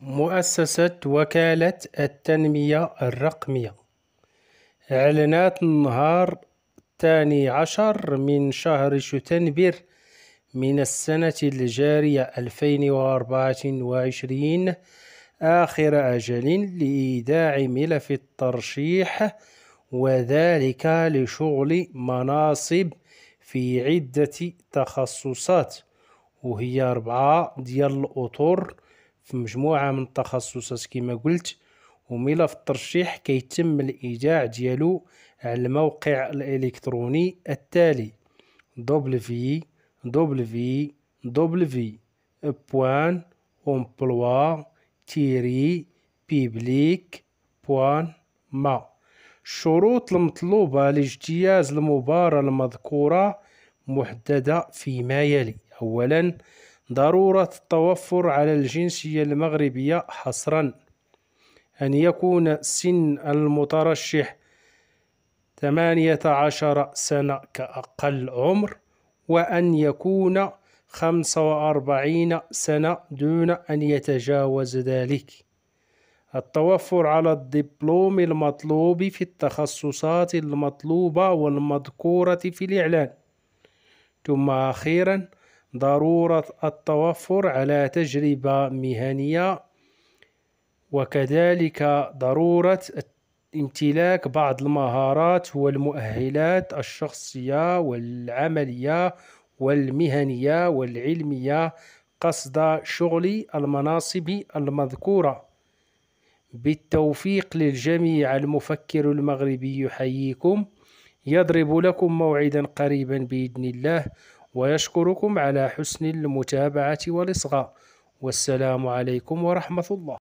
مؤسسة وكالة التنمية الرقمية أعلنت النهار الثاني عشر من شهر شتنبر من السنة الجارية 2024 آخر أجل لإيداع ملف الترشيح وذلك لشغل مناصب في عدة تخصصات وهي أربعة ديال الأطر في مجموعة من التخصصات كما قلت وملف الترشيح كيتم الايداع ديالو على الموقع الإلكتروني التالي www.emploi-public.ma الشروط المطلوبة لاجتياز المباراة المذكورة محددة فيما يلي أولا ضرورة التوفر على الجنسية المغربية حصرا أن يكون سن المترشح 18 سنة كأقل عمر وأن يكون 45 سنة دون أن يتجاوز ذلك التوفر على الدبلوم المطلوب في التخصصات المطلوبة والمذكورة في الإعلان ثم أخيرا ضرورة التوفر على تجربة مهنية وكذلك ضرورة امتلاك بعض المهارات والمؤهلات الشخصية والعملية والمهنية والعلمية قصد شغل المناصب المذكورة بالتوفيق للجميع المفكر المغربي يحييكم يضرب لكم موعدا قريبا بإذن الله ويشكركم على حسن المتابعة والإصغاء والسلام عليكم ورحمة الله